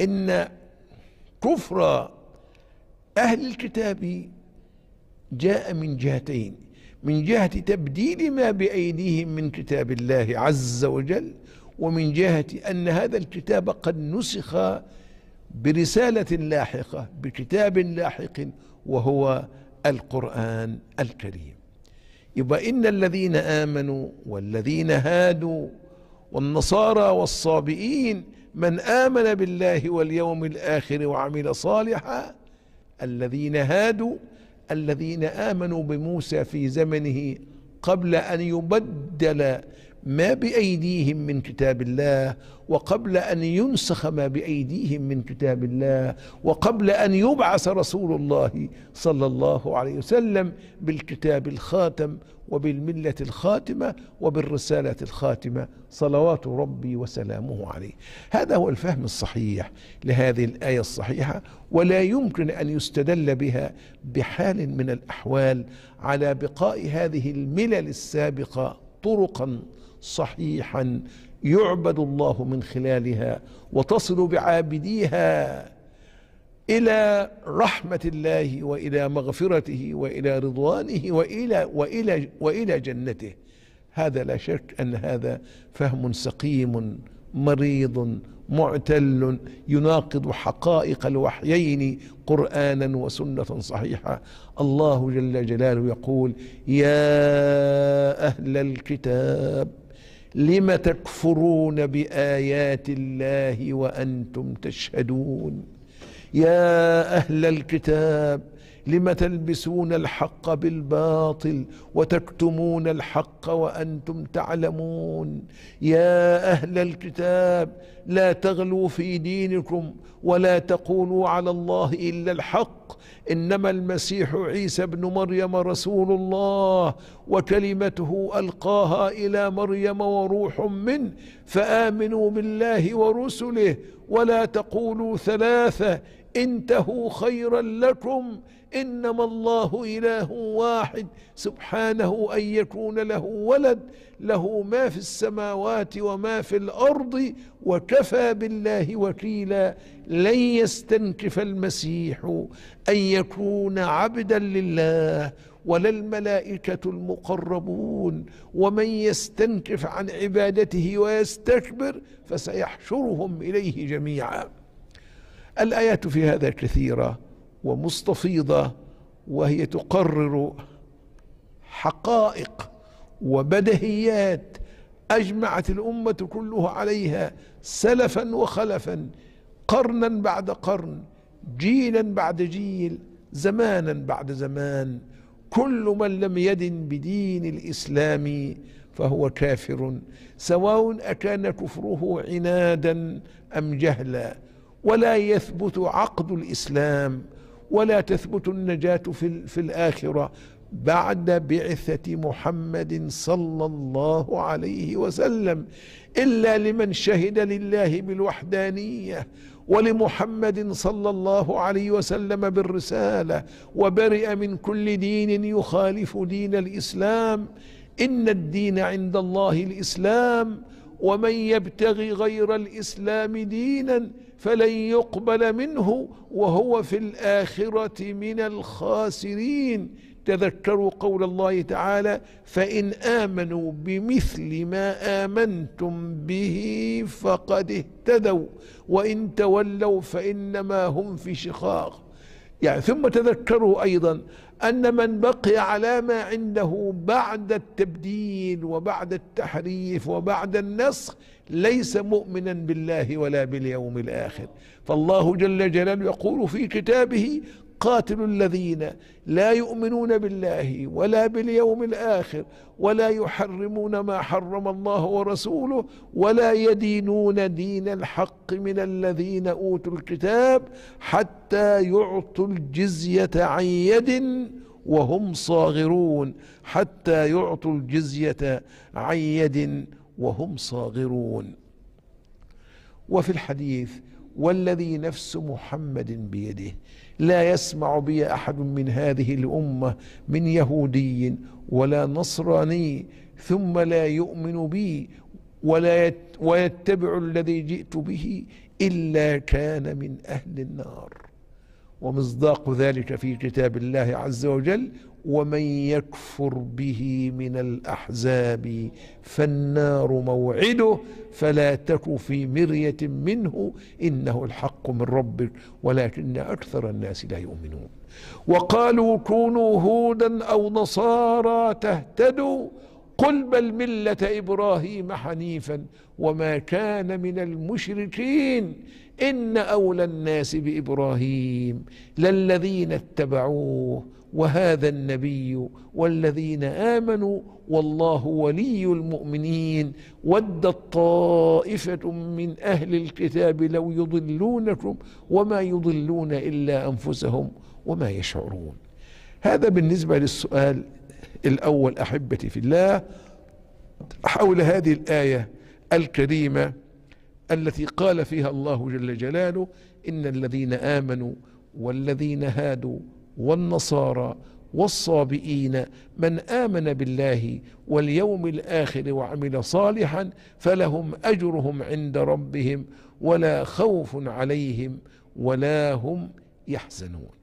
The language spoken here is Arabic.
ان كفر اهل الكتاب جاء من جهتين من جهه تبديل ما بايديهم من كتاب الله عز وجل ومن جهه ان هذا الكتاب قد نسخ برساله لاحقه بكتاب لاحق وهو القران الكريم يبقى ان الذين امنوا والذين هادوا والنصارى والصابئين من آمن بالله واليوم الآخر وعمل صالحا الذين هادوا الذين آمنوا بموسى في زمنه قبل أن يبدل ما بايديهم من كتاب الله وقبل ان ينسخ ما بايديهم من كتاب الله وقبل ان يبعث رسول الله صلى الله عليه وسلم بالكتاب الخاتم وبالمله الخاتمه وبالرساله الخاتمه صلوات ربي وسلامه عليه هذا هو الفهم الصحيح لهذه الايه الصحيحه ولا يمكن ان يستدل بها بحال من الاحوال على بقاء هذه الملل السابقه طرقا صحيحا يعبد الله من خلالها وتصل بعابديها الى رحمه الله والى مغفرته والى رضوانه والى والى والى جنته هذا لا شك ان هذا فهم سقيم مريض معتل يناقض حقائق الوحيين قرانا وسنه صحيحه الله جل جلاله يقول يا اهل الكتاب لم تكفرون بايات الله وانتم تشهدون يا اهل الكتاب لم تلبسون الحق بالباطل وتكتمون الحق وانتم تعلمون يا اهل الكتاب لا تغلوا في دينكم ولا تقولوا على الله الا الحق انما المسيح عيسى بن مريم رسول الله وكلمته القاها الى مريم وروح منه فامنوا بالله ورسله ولا تقولوا ثلاثه انتهوا خيرا لكم انما الله اله واحد سبحانه ان يكون له ولد له ما في السماوات وما في الارض وكفى بالله وكيلا لن يستنكف المسيح ان يكون عبدا لله ولا الملائكة المقربون ومن يستنكف عن عبادته ويستكبر فسيحشرهم إليه جميعاً الآيات في هذا كثيرة ومستفيضة وهي تقرر حقائق وبدهيات أجمعت الأمة كلها عليها سلفا وخلفا قرنا بعد قرن جيلا بعد جيل زمانا بعد زمان كل من لم يدن بدين الإسلام فهو كافر سواء أكان كفره عنادا أم جهلا ولا يثبت عقد الاسلام ولا تثبت النجاه في, في الاخره بعد بعثه محمد صلى الله عليه وسلم الا لمن شهد لله بالوحدانيه ولمحمد صلى الله عليه وسلم بالرساله وبرئ من كل دين يخالف دين الاسلام ان الدين عند الله الاسلام ومن يبتغي غير الاسلام دينا فلن يقبل منه وهو في الآخرة من الخاسرين تذكروا قول الله تعالى فإن آمنوا بمثل ما آمنتم به فقد اهتدوا وإن تولوا فإنما هم في شقاق يعني ثم تذكروا أيضا أن من بقي على ما عنده بعد التبديل وبعد التحريف وبعد النسخ ليس مؤمنا بالله ولا باليوم الآخر فالله جل جلاله يقول في كتابه قاتلوا الذين لا يؤمنون بالله ولا باليوم الآخر ولا يحرمون ما حرم الله ورسوله ولا يدينون دين الحق من الذين أوتوا الكتاب حتى يعطوا الجزية عن يد وهم صاغرون حتى يعطوا الجزية عن يد وهم صاغرون وفي الحديث والذي نفس محمد بيده لا يسمع بي احد من هذه الامه من يهودي ولا نصراني ثم لا يؤمن بي ولا ويتبع الذي جئت به الا كان من اهل النار ومصداق ذلك في كتاب الله عز وجل ومن يكفر به من الاحزاب فالنار موعده فلا تك في مريه منه انه الحق من ربك ولكن اكثر الناس لا يؤمنون وقالوا كونوا هودا او نصارى تهتدوا قل بل ملة إبراهيم حنيفا وما كان من المشركين إن أولى الناس بإبراهيم للذين اتبعوه وهذا النبي والذين آمنوا والله ولي المؤمنين ود الطائفة من أهل الكتاب لو يضلونكم وما يضلون إلا أنفسهم وما يشعرون هذا بالنسبة للسؤال الأول أحبتي في الله حول هذه الآية الكريمة التي قال فيها الله جل جلاله إن الذين آمنوا والذين هادوا والنصارى والصابئين من آمن بالله واليوم الآخر وعمل صالحا فلهم أجرهم عند ربهم ولا خوف عليهم ولا هم يحزنون